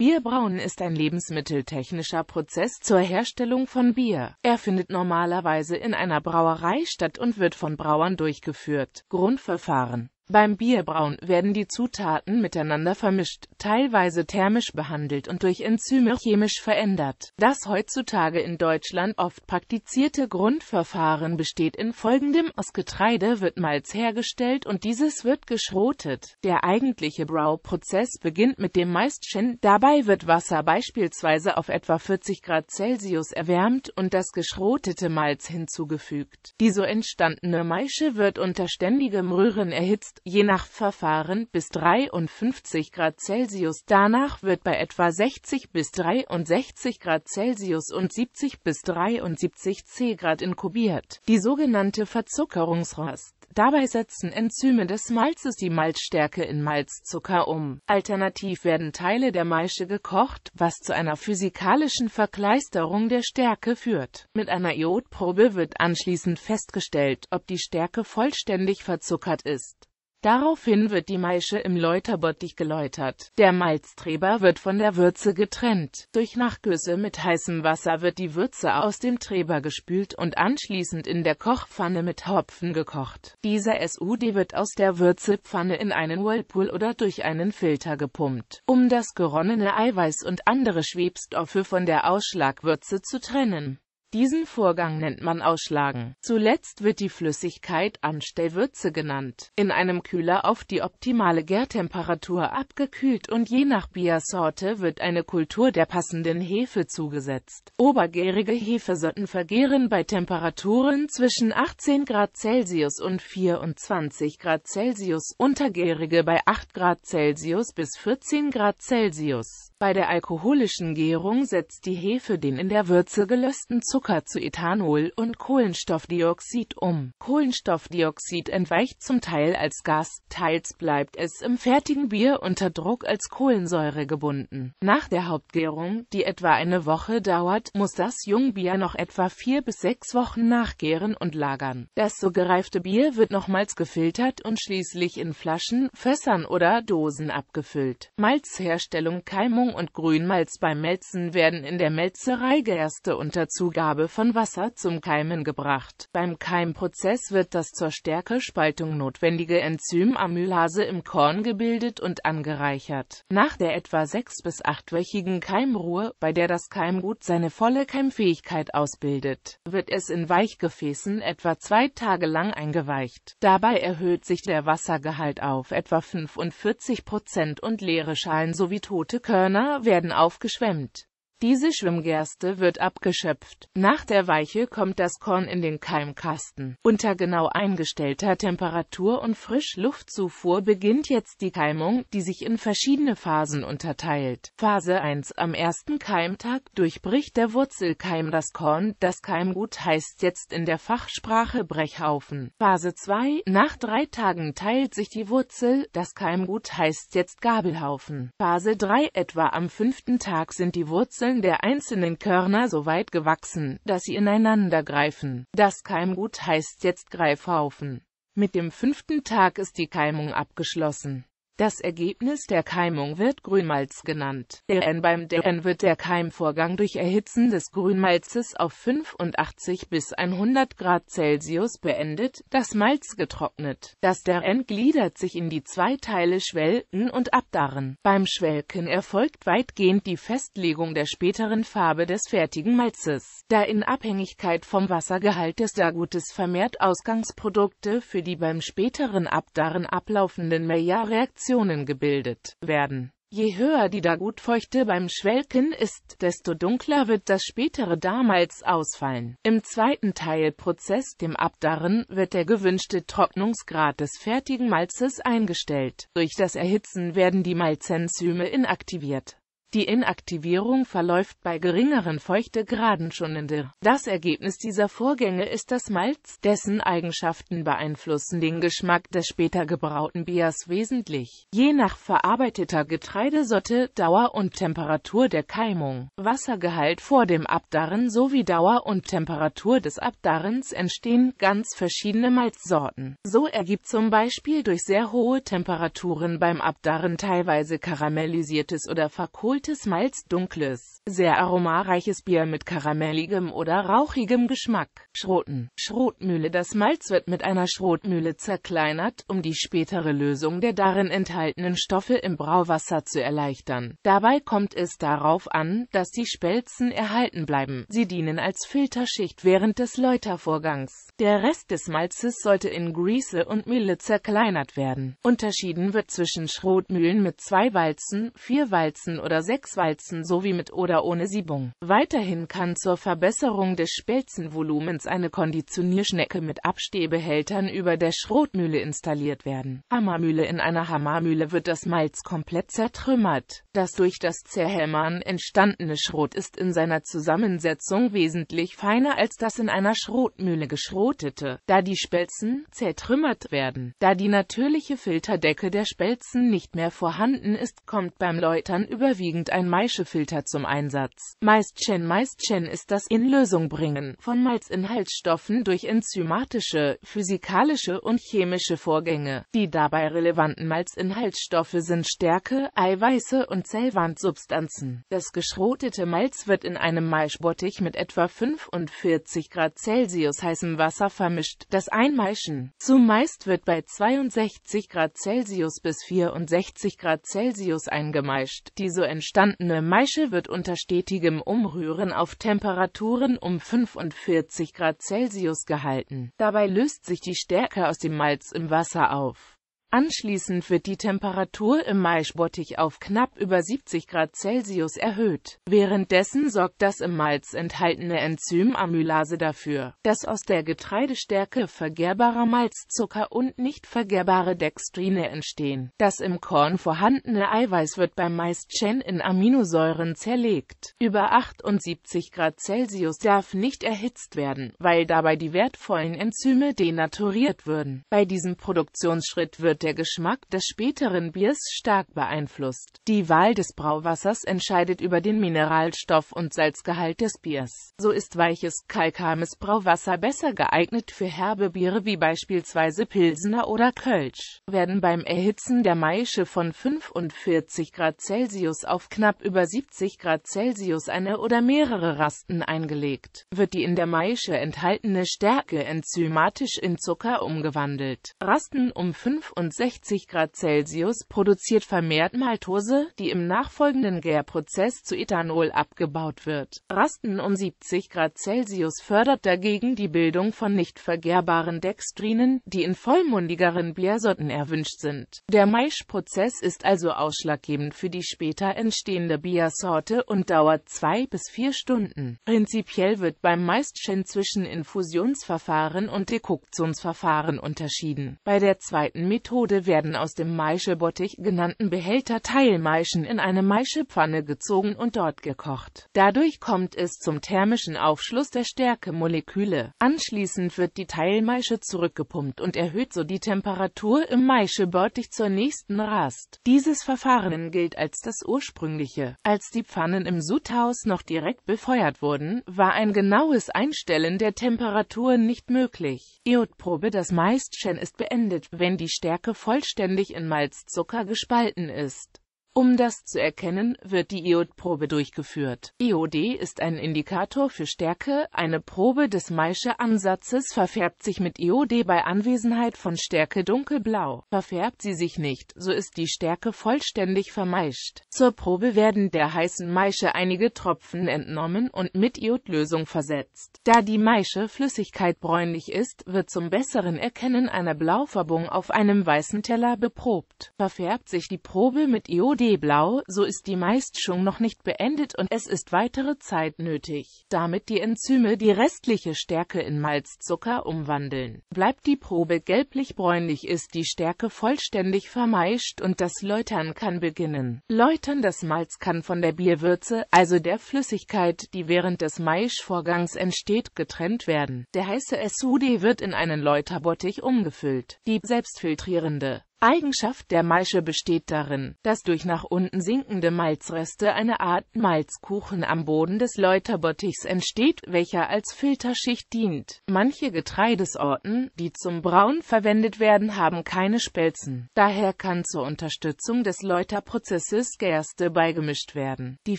Bierbrauen ist ein lebensmitteltechnischer Prozess zur Herstellung von Bier. Er findet normalerweise in einer Brauerei statt und wird von Brauern durchgeführt. Grundverfahren beim Bierbrauen werden die Zutaten miteinander vermischt, teilweise thermisch behandelt und durch Enzyme chemisch verändert. Das heutzutage in Deutschland oft praktizierte Grundverfahren besteht in folgendem. Aus Getreide wird Malz hergestellt und dieses wird geschrotet. Der eigentliche Brauprozess beginnt mit dem Maischen. Dabei wird Wasser beispielsweise auf etwa 40 Grad Celsius erwärmt und das geschrotete Malz hinzugefügt. Die so entstandene Maische wird unter ständigem Rühren erhitzt je nach Verfahren bis 53 Grad Celsius. Danach wird bei etwa 60 bis 63 Grad Celsius und 70 bis 73 C Grad inkubiert. Die sogenannte Verzuckerungsrost. Dabei setzen Enzyme des Malzes die Malzstärke in Malzzucker um. Alternativ werden Teile der Maische gekocht, was zu einer physikalischen Verkleisterung der Stärke führt. Mit einer Iodprobe wird anschließend festgestellt, ob die Stärke vollständig verzuckert ist. Daraufhin wird die Maische im Läuterbottich geläutert. Der Malztreber wird von der Würze getrennt. Durch Nachgüsse mit heißem Wasser wird die Würze aus dem Treber gespült und anschließend in der Kochpfanne mit Hopfen gekocht. Dieser SUD wird aus der Würzepfanne in einen Whirlpool oder durch einen Filter gepumpt, um das geronnene Eiweiß und andere Schwebstoffe von der Ausschlagwürze zu trennen diesen Vorgang nennt man Ausschlagen. Zuletzt wird die Flüssigkeit Anstellwürze genannt, in einem Kühler auf die optimale Gärtemperatur abgekühlt und je nach Biersorte wird eine Kultur der passenden Hefe zugesetzt. Obergärige Hefesorten vergären bei Temperaturen zwischen 18 Grad Celsius und 24 Grad Celsius, untergärige bei 8 Grad Celsius bis 14 Grad Celsius. Bei der alkoholischen Gärung setzt die Hefe den in der Würze gelösten Zucker zu Ethanol und Kohlenstoffdioxid um. Kohlenstoffdioxid entweicht zum Teil als Gas, teils bleibt es im fertigen Bier unter Druck als Kohlensäure gebunden. Nach der Hauptgärung, die etwa eine Woche dauert, muss das Jungbier noch etwa vier bis sechs Wochen nachgären und lagern. Das so gereifte Bier wird nochmals gefiltert und schließlich in Flaschen, Fässern oder Dosen abgefüllt. Malzherstellung, Keimung Roggen und Grünmalz beim Melzen werden in der Melzerei Gerste unter Zugabe von Wasser zum Keimen gebracht. Beim Keimprozess wird das zur Stärkespaltung notwendige Enzym Amylase im Korn gebildet und angereichert. Nach der etwa sechs- bis achtwöchigen Keimruhe, bei der das Keimgut seine volle Keimfähigkeit ausbildet, wird es in Weichgefäßen etwa zwei Tage lang eingeweicht. Dabei erhöht sich der Wassergehalt auf etwa 45 Prozent und leere Schalen sowie tote Körner Männer werden aufgeschwemmt. Diese Schwimmgerste wird abgeschöpft. Nach der Weiche kommt das Korn in den Keimkasten. Unter genau eingestellter Temperatur und Frischluftzufuhr beginnt jetzt die Keimung, die sich in verschiedene Phasen unterteilt. Phase 1 Am ersten Keimtag durchbricht der Wurzelkeim das Korn. Das Keimgut heißt jetzt in der Fachsprache Brechhaufen. Phase 2 Nach drei Tagen teilt sich die Wurzel. Das Keimgut heißt jetzt Gabelhaufen. Phase 3 Etwa am fünften Tag sind die Wurzeln Pollen der einzelnen Körner so weit gewachsen, dass sie ineinander greifen. Das Keimgut heißt jetzt Greifhaufen. Mit dem fünften Tag ist die Keimung abgeschlossen. Das Ergebnis der Keimung wird Grünmalz genannt. DN Beim DN wird der Keimvorgang durch Erhitzen des Grünmalzes auf 85 bis 100 Grad Celsius beendet, das Malz getrocknet. Das DN gliedert sich in die zwei Teile Schwelken und Abdarren. Beim Schwelken erfolgt weitgehend die Festlegung der späteren Farbe des fertigen Malzes, da in Abhängigkeit vom Wassergehalt des Dargutes vermehrt Ausgangsprodukte für die beim späteren Abdarren ablaufenden Maillard-Reaktion Depressionen gebildet werden. Je höher die Dagutfeuchte beim Schwelken ist, desto dunkler wird das spätere damals ausfallen. Im zweiten Teilprozess, dem Abdarren, wird der gewünschte Trocknungsgrad des fertigen Malzes eingestellt. Durch das Erhitzen werden die Malzenzyme inaktiviert. Die Inaktivierung verläuft bei geringeren Feuchtegraden schon in der. Das Ergebnis dieser Vorgänge ist das Malz, dessen Eigenschaften beeinflussen den Geschmack des später gebrauten Biers wesentlich. Je nach verarbeiteter Getreidesorte, Dauer und Temperatur der Keimung, Wassergehalt vor dem Abdarren sowie Dauer und Temperatur des Abdarrens entstehen ganz verschiedene Malzsorten. So ergibt zum Beispiel durch sehr hohe Temperaturen beim Abdarren teilweise karamellisiertes oder verkohltes gekühltes Malz, dunkles, sehr aromareiches Bier mit karamelligem oder rauchigem Geschmack. Schroten, Schrotmühle Das Malz wird mit einer Schrotmühle zerkleinert, um die spätere Lösung der darin enthaltenen Stoffe im Brauwasser zu erleichtern. Dabei kommt es darauf an, dass die Spelzen erhalten bleiben. Sie dienen als Filterschicht während des Läutervorgangs. Der Rest des Malzes sollte in Grieße und Mühle zerkleinert werden. Unterschieden wird zwischen Schrotmühlen mit zwei Walzen, vier Walzen oder Sechswalzen sowie mit oder ohne Siebung. Weiterhin kann zur Verbesserung des Spelzenvolumens eine Konditionierschnecke mit Abstehbehältern über der Schrotmühle installiert werden. Hammermühle In einer Hammermühle wird das Malz komplett zertrümmert. Das durch das Zerhämmern entstandene Schrot ist in seiner Zusammensetzung wesentlich feiner als das in einer Schrotmühle geschrotete, da die Spelzen zertrümmert werden. Da die natürliche Filterdecke der Spelzen nicht mehr vorhanden ist, kommt beim Läutern überwiegend vorwiegend ein Maischefilter zum Einsatz. Maischen Maischen ist das In-Lösung-Bringen von Malzinhaltsstoffen durch enzymatische, physikalische und chemische Vorgänge. Die dabei relevanten Malzinhaltsstoffe sind Stärke, Eiweiße und Zellwandsubstanzen. Das geschrotete Malz wird in einem Maischbottich mit etwa 45 Grad Celsius heißem Wasser vermischt. Das Einmeischen zumeist wird bei 62 Grad Celsius bis 64 Grad Celsius eingemeischt. Die so entstehen gestandene Maische wird unter stetigem Umrühren auf Temperaturen um 45 Grad Celsius gehalten. Dabei löst sich die Stärke aus dem Malz im Wasser auf Anschließend wird die Temperatur im Maisbottich auf knapp über 70 Grad Celsius erhöht. Währenddessen sorgt das im Malz enthaltene Enzym Amylase dafür, dass aus der Getreidestärke vergehrbarer Malzzucker und nicht vergehrbare Dextrine entstehen. Das im Korn vorhandene Eiweiß wird beim Maischen in Aminosäuren zerlegt. Über 78 Grad Celsius darf nicht erhitzt werden, weil dabei die wertvollen Enzyme denaturiert würden. Bei diesem Produktionsschritt wird der Geschmack des späteren Biers stark beeinflusst. Die Wahl des Brauwassers entscheidet über den Mineralstoff und Salzgehalt des Biers. So ist weiches, kalkarmes Brauwasser besser geeignet für herbe Biere wie beispielsweise Pilsener oder Kölsch. Werden beim Erhitzen der Maische von 45 Grad Celsius auf knapp über 70 Grad Celsius eine oder mehrere Rasten eingelegt, wird die in der Maische enthaltene Stärke enzymatisch in Zucker umgewandelt. Rasten um 45 60 Grad Celsius produziert vermehrt Maltose, die im nachfolgenden Gärprozess zu Ethanol abgebaut wird. Rasten um 70 Grad Celsius fördert dagegen die Bildung von nicht vergärbaren Dextrinen, die in vollmundigeren Biersorten erwünscht sind. Der Maischprozess ist also ausschlaggebend für die später entstehende Biersorte und dauert zwei bis vier Stunden. Prinzipiell wird beim Maischen zwischen Infusionsverfahren und Dekoktionsverfahren unterschieden. Bei der zweiten Methode Methode werden aus dem Maischebottich genannten Behälter Teilmaischen in eine Maischepfanne gezogen und dort gekocht. Dadurch kommt es zum thermischen Aufschluss der Stärkemoleküle. Anschließend wird die Teilmeische zurückgepumpt und erhöht so die Temperatur im Maischebottich zur nächsten Rast. Dieses Verfahren gilt als das ursprüngliche. Als die Pfannen im Sudhaus noch direkt befeuert wurden, war ein genaues Einstellen der Temperatur nicht möglich. Iodprobe Das Maisschen ist beendet, wenn die Stärke Stärke vollständig in Malzzucker gespalten ist um das zu erkennen, wird die Iodprobe durchgeführt. IOD ist ein Indikator für Stärke. Eine Probe des Maische Ansatzes verfärbt sich mit IOD bei Anwesenheit von Stärke dunkelblau. Verfärbt sie sich nicht, so ist die Stärke vollständig vermeischt. Zur Probe werden der heißen Maische einige Tropfen entnommen und mit Iodlösung versetzt. Da die Maische Flüssigkeit bräunlich ist, wird zum besseren Erkennen einer Blaufärbung auf einem weißen Teller beprobt. Verfärbt sich die Probe mit Iod AD-Blau, so ist die Maisschung noch nicht beendet und es ist weitere Zeit nötig, damit die Enzyme die restliche Stärke in Malzzucker umwandeln. Bleibt die Probe gelblich-bräunlich ist die Stärke vollständig vermeischt und das Läutern kann beginnen. Läutern das Malz kann von der Bierwürze, also der Flüssigkeit, die während des Maischvorgangs entsteht, getrennt werden. Der heiße SUD wird in einen Läuterbottich umgefüllt. Die selbstfiltrierende Eigenschaft der Maische besteht darin, dass durch nach unten sinkende Malzreste eine Art Malzkuchen am Boden des Läuterbottichs entsteht, welcher als Filterschicht dient. Manche Getreidesorten, die zum Brauen verwendet werden, haben keine Spelzen. Daher kann zur Unterstützung des Läuterprozesses Gerste beigemischt werden. Die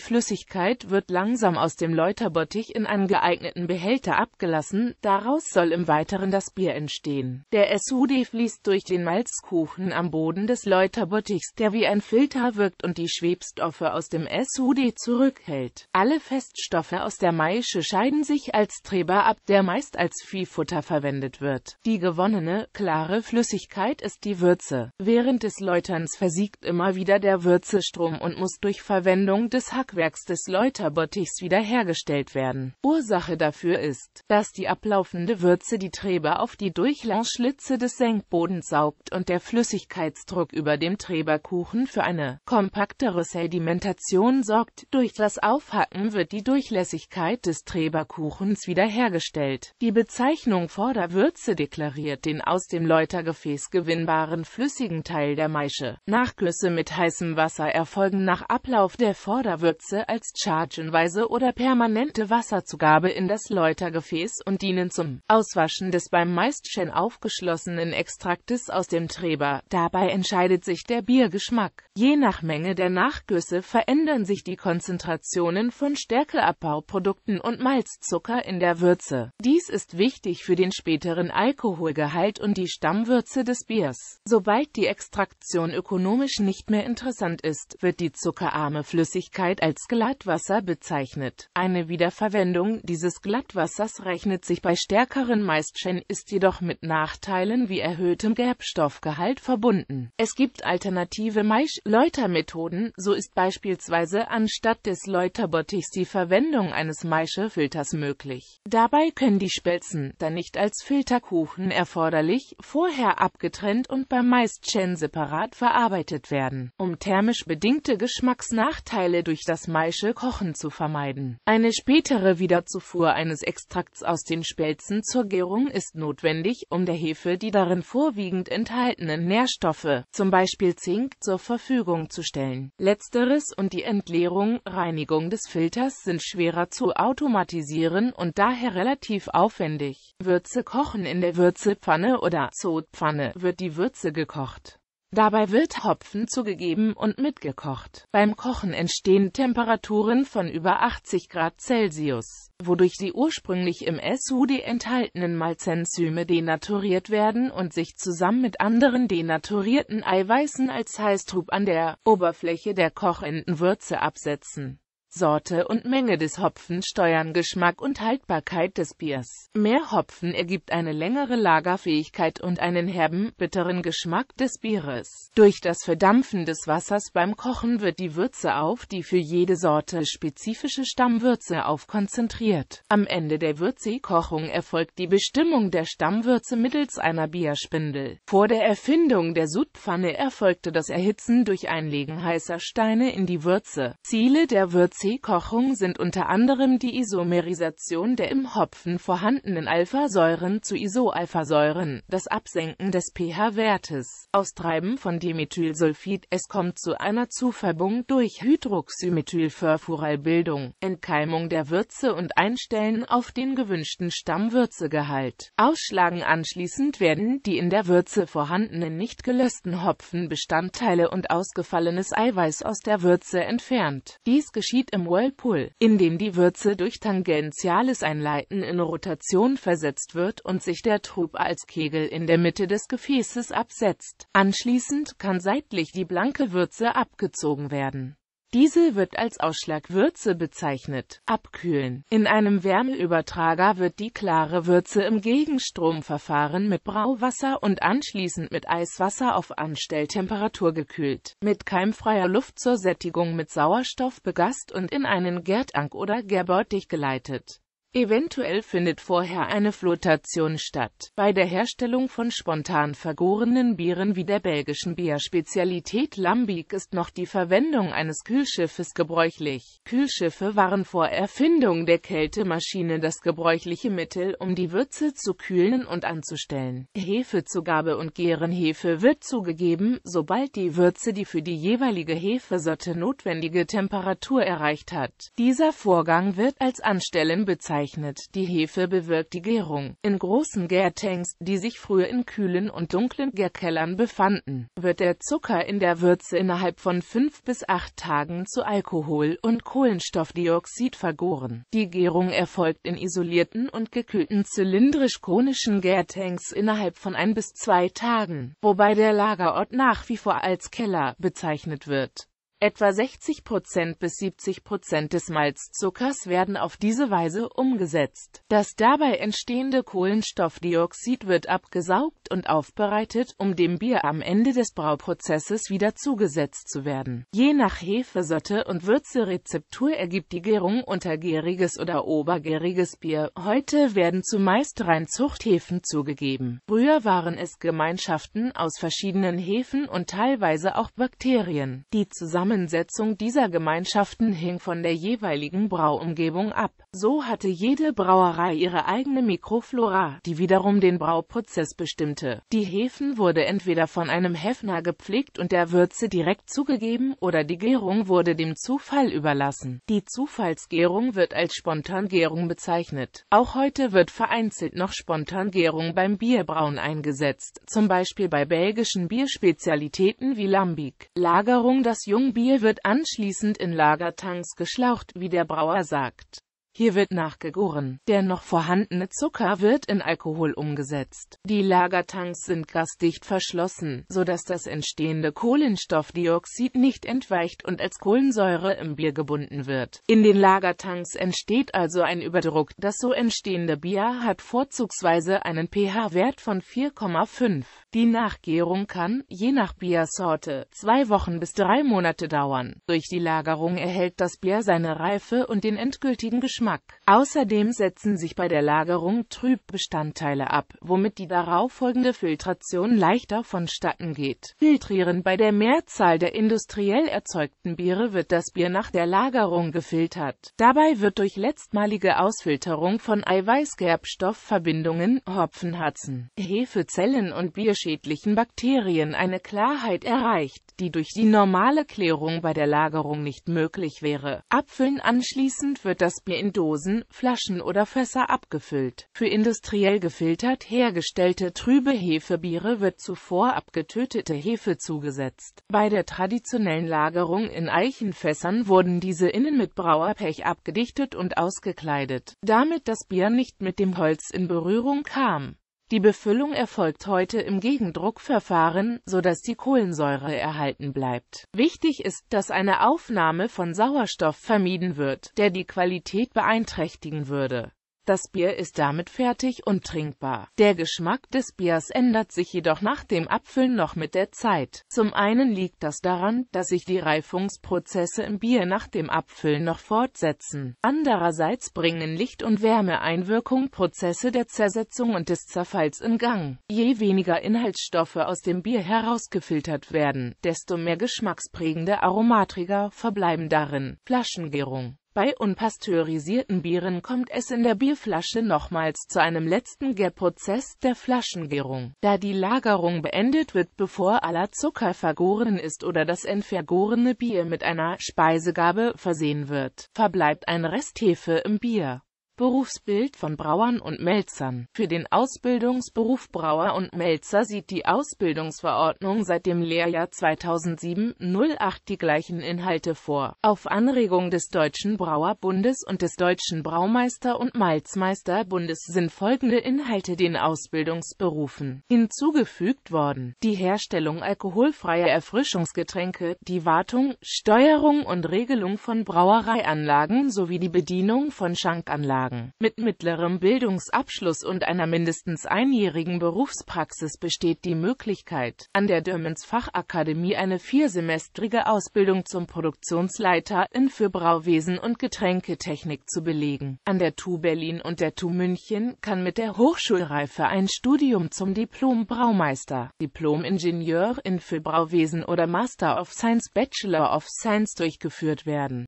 Flüssigkeit wird langsam aus dem Läuterbottich in einen geeigneten Behälter abgelassen, daraus soll im Weiteren das Bier entstehen. Der SUD fließt durch den Malzkuchen am Boden des Läuterbottichs, der wie ein Filter wirkt und die Schwebstoffe aus dem SUD zurückhält. Alle Feststoffe aus der Maische scheiden sich als Treber ab, der meist als Viehfutter verwendet wird. Die gewonnene, klare Flüssigkeit ist die Würze. Während des Läuterns versiegt immer wieder der Würzestrom und muss durch Verwendung des Hackwerks des Läuterbottichs wiederhergestellt werden. Ursache dafür ist, dass die ablaufende Würze die Treber auf die Durchlangschlitze des Senkbodens saugt und der Flüssigkeit Feuchtigkeitsdruck über dem Treberkuchen für eine kompaktere Sedimentation sorgt, durch das Aufhacken wird die Durchlässigkeit des Treberkuchens wiederhergestellt. Die Bezeichnung Vorderwürze deklariert den aus dem Läutergefäß gewinnbaren flüssigen Teil der Maische. Nachgüsse mit heißem Wasser erfolgen nach Ablauf der Vorderwürze als chargenweise oder permanente Wasserzugabe in das Läutergefäß und dienen zum Auswaschen des beim Maisschen aufgeschlossenen Extraktes aus dem Treber. Dabei entscheidet sich der Biergeschmack. Je nach Menge der Nachgüsse verändern sich die Konzentrationen von Stärkeabbauprodukten und Malzzucker in der Würze. Dies ist wichtig für den späteren Alkoholgehalt und die Stammwürze des Biers. Sobald die Extraktion ökonomisch nicht mehr interessant ist, wird die zuckerarme Flüssigkeit als Glattwasser bezeichnet. Eine Wiederverwendung dieses Glattwassers rechnet sich bei stärkeren Maischen, ist jedoch mit Nachteilen wie erhöhtem Gerbstoffgehalt verbunden verbunden. Es gibt alternative Maisch-Läutermethoden, so ist beispielsweise anstatt des Läuterbottichs die Verwendung eines Maischefilters möglich. Dabei können die Spelzen, dann nicht als Filterkuchen erforderlich, vorher abgetrennt und beim Maischen separat verarbeitet werden, um thermisch bedingte Geschmacksnachteile durch das Maische Kochen zu vermeiden. Eine spätere Wiederzufuhr eines Extrakts aus den Spelzen zur Gärung ist notwendig, um der Hefe die darin vorwiegend enthaltenen Nährstoffe Nährstoffe, zum Beispiel Zink, zur Verfügung zu stellen. Letzteres und die Entleerung, Reinigung des Filters sind schwerer zu automatisieren und daher relativ aufwendig. Würze kochen In der Würzepfanne oder Zodpfanne wird die Würze gekocht. Dabei wird Hopfen zugegeben und mitgekocht. Beim Kochen entstehen Temperaturen von über 80 Grad Celsius, wodurch die ursprünglich im SUD enthaltenen Malzenzyme denaturiert werden und sich zusammen mit anderen denaturierten Eiweißen als Heißtrub an der Oberfläche der kochenden Würze absetzen Sorte und Menge des Hopfens steuern Geschmack und Haltbarkeit des Biers. Mehr Hopfen ergibt eine längere Lagerfähigkeit und einen herben, bitteren Geschmack des Bieres. Durch das Verdampfen des Wassers beim Kochen wird die Würze auf die für jede Sorte spezifische Stammwürze aufkonzentriert. Am Ende der Würzekochung erfolgt die Bestimmung der Stammwürze mittels einer Bierspindel. Vor der Erfindung der Sudpfanne erfolgte das Erhitzen durch Einlegen heißer Steine in die Würze. Ziele der Würze Kochung sind unter anderem die Isomerisation der im Hopfen vorhandenen Alpha-Säuren zu Isoalphasäuren, das Absenken des pH-Wertes, Austreiben von Dimethylsulfid, es kommt zu einer Zufärbung durch Hydroxymethylfurfuralbildung, Entkeimung der Würze und Einstellen auf den gewünschten Stammwürzegehalt. Ausschlagen anschließend werden die in der Würze vorhandenen nicht gelösten Hopfenbestandteile und ausgefallenes Eiweiß aus der Würze entfernt. Dies geschieht im Whirlpool, in dem die Würze durch tangentiales Einleiten in Rotation versetzt wird und sich der Trub als Kegel in der Mitte des Gefäßes absetzt. Anschließend kann seitlich die blanke Würze abgezogen werden diese wird als Ausschlagwürze bezeichnet. Abkühlen. In einem Wärmeübertrager wird die klare Würze im Gegenstromverfahren mit Brauwasser und anschließend mit Eiswasser auf Anstelltemperatur gekühlt, mit keimfreier Luft zur Sättigung mit Sauerstoff begast und in einen Gärtank oder Gärbeutig geleitet. Eventuell findet vorher eine Flotation statt. Bei der Herstellung von spontan vergorenen Bieren wie der belgischen Bierspezialität Lambic ist noch die Verwendung eines Kühlschiffes gebräuchlich. Kühlschiffe waren vor Erfindung der Kältemaschine das gebräuchliche Mittel, um die Würze zu kühlen und anzustellen. Hefezugabe und Gären wird zugegeben, sobald die Würze die für die jeweilige Hefesorte notwendige Temperatur erreicht hat. Dieser Vorgang wird als Anstellen bezeichnet bezeichnet. Die Hefe bewirkt die Gärung. In großen Gärtanks, die sich früher in kühlen und dunklen Gärkellern befanden, wird der Zucker in der Würze innerhalb von fünf bis acht Tagen zu Alkohol und Kohlenstoffdioxid vergoren. Die Gärung erfolgt in isolierten und gekühlten zylindrisch-konischen Gärtanks innerhalb von ein bis zwei Tagen, wobei der Lagerort nach wie vor als Keller bezeichnet wird. Etwa 60 Prozent bis 70 Prozent des Malzzuckers werden auf diese Weise umgesetzt. Das dabei entstehende Kohlenstoffdioxid wird abgesaugt und aufbereitet, um dem Bier am Ende des Brauprozesses wieder zugesetzt zu werden. Je nach Hefesorte und Würzerezeptur ergibt die Gärung untergäriges oder obergäriges Bier. Heute werden zumeist rein Zuchthäfen zugegeben. Früher waren es Gemeinschaften aus verschiedenen Hefen und teilweise auch Bakterien, die zusammen Zusammensetzung dieser Gemeinschaften hing von der jeweiligen Brauumgebung ab. So hatte jede Brauerei ihre eigene Mikroflora, die wiederum den Brauprozess bestimmte. Die Hefen wurde entweder von einem Hefner gepflegt und der Würze direkt zugegeben oder die Gärung wurde dem Zufall überlassen. Die Zufallsgärung wird als Spontangärung bezeichnet. Auch heute wird vereinzelt noch Spontangärung beim Bierbrauen eingesetzt, zum Beispiel bei belgischen Bierspezialitäten wie Lambic. Lagerung Das Jungbier Bier wird anschließend in Lagertanks geschlaucht, wie der Brauer sagt. Hier wird nachgegoren. Der noch vorhandene Zucker wird in Alkohol umgesetzt. Die Lagertanks sind gasdicht verschlossen, sodass das entstehende Kohlenstoffdioxid nicht entweicht und als Kohlensäure im Bier gebunden wird. In den Lagertanks entsteht also ein Überdruck. Das so entstehende Bier hat vorzugsweise einen pH-Wert von 4,5. Die Nachgärung kann, je nach Biersorte, zwei Wochen bis drei Monate dauern. Durch die Lagerung erhält das Bier seine Reife und den endgültigen Geschmack Geschmack. Außerdem setzen sich bei der Lagerung Trübbestandteile ab, womit die darauffolgende Filtration leichter vonstatten geht. Filtrieren Bei der Mehrzahl der industriell erzeugten Biere wird das Bier nach der Lagerung gefiltert. Dabei wird durch letztmalige Ausfilterung von Eiweißgerbstoffverbindungen, Hopfenharzen, Hefezellen und bierschädlichen Bakterien eine Klarheit erreicht die durch die normale Klärung bei der Lagerung nicht möglich wäre. Abfüllen Anschließend wird das Bier in Dosen, Flaschen oder Fässer abgefüllt. Für industriell gefiltert hergestellte trübe Hefebiere wird zuvor abgetötete Hefe zugesetzt. Bei der traditionellen Lagerung in Eichenfässern wurden diese innen mit Brauerpech abgedichtet und ausgekleidet, damit das Bier nicht mit dem Holz in Berührung kam. Die Befüllung erfolgt heute im Gegendruckverfahren, sodass die Kohlensäure erhalten bleibt. Wichtig ist, dass eine Aufnahme von Sauerstoff vermieden wird, der die Qualität beeinträchtigen würde das Bier ist damit fertig und trinkbar. Der Geschmack des Biers ändert sich jedoch nach dem Abfüllen noch mit der Zeit. Zum einen liegt das daran, dass sich die Reifungsprozesse im Bier nach dem Abfüllen noch fortsetzen. Andererseits bringen Licht- und Wärmeeinwirkung Prozesse der Zersetzung und des Zerfalls in Gang. Je weniger Inhaltsstoffe aus dem Bier herausgefiltert werden, desto mehr geschmacksprägende Aromatrigger verbleiben darin. Flaschengärung bei unpasteurisierten Bieren kommt es in der Bierflasche nochmals zu einem letzten Gärprozess der Flaschengärung, da die Lagerung beendet wird, bevor aller Zucker vergoren ist oder das entvergorene Bier mit einer Speisegabe versehen wird, verbleibt ein Resthefe im Bier. Berufsbild von Brauern und Melzern. Für den Ausbildungsberuf Brauer und Melzer sieht die Ausbildungsverordnung seit dem Lehrjahr 2007-08 die gleichen Inhalte vor. Auf Anregung des Deutschen Brauerbundes und des Deutschen Braumeister- und Malzmeisterbundes sind folgende Inhalte den Ausbildungsberufen hinzugefügt worden. Die Herstellung alkoholfreier Erfrischungsgetränke, die Wartung, Steuerung und Regelung von Brauereianlagen sowie die Bedienung von Schankanlagen. Fragen. Mit mittlerem Bildungsabschluss und einer mindestens einjährigen Berufspraxis besteht die Möglichkeit, an der Dörmens Fachakademie eine viersemestrige Ausbildung zum Produktionsleiter in für Brauwesen und Getränketechnik zu belegen. An der TU Berlin und der TU München kann mit der Hochschulreife ein Studium zum Diplom-Braumeister, Diplom-Ingenieur in für Brauwesen oder Master of Science Bachelor of Science durchgeführt werden.